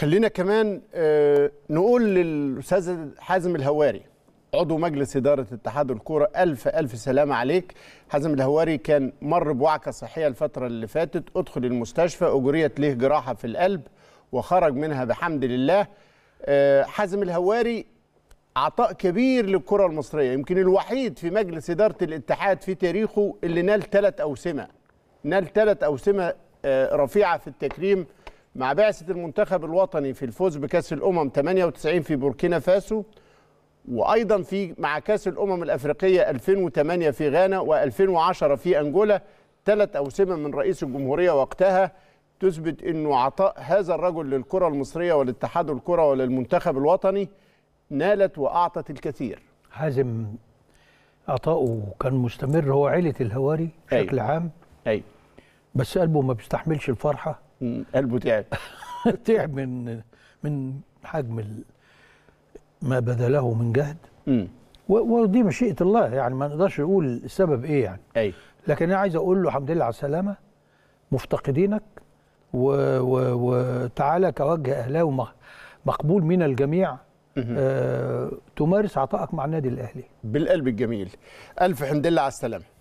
خلينا كمان آه، نقول للاستاذ حازم الهواري عضو مجلس إدارة اتحاد الكورة ألف ألف سلام عليك حازم الهواري كان مر بوعكة صحية الفترة اللي فاتت أدخل المستشفى أجريت له جراحة في القلب وخرج منها بحمد لله آه، حازم الهواري عطاء كبير للكرة المصرية يمكن الوحيد في مجلس إدارة الاتحاد في تاريخه اللي نال ثلاث أوسمة نال ثلاث أوسمة آه، رفيعة في التكريم مع بعثة المنتخب الوطني في الفوز بكأس الأمم 98 في بوركينا فاسو وأيضا في مع كأس الأمم الأفريقية 2008 في غانا و2010 في أنجولا ثلاث أوسمة من رئيس الجمهورية وقتها تثبت أنه عطاء هذا الرجل للكرة المصرية والاتحاد الكرة وللمنتخب الوطني نالت وأعطت الكثير حازم عطاؤه كان مستمر هو عيلة الهواري بشكل عام أيوه. بس قلبه ما بيستحملش الفرحة قلبه تعب تعب من من حجم ما بذله من جهد ودي مشيئه الله يعني ما نقدرش نقول السبب ايه يعني أي. لكن انا عايز اقول له الحمد لله على السلامه مفتقدينك وتعالى كوجه اهلاوي مقبول من الجميع آه تمارس عطائك مع النادي الاهلي بالقلب الجميل الف حمد لله على السلامه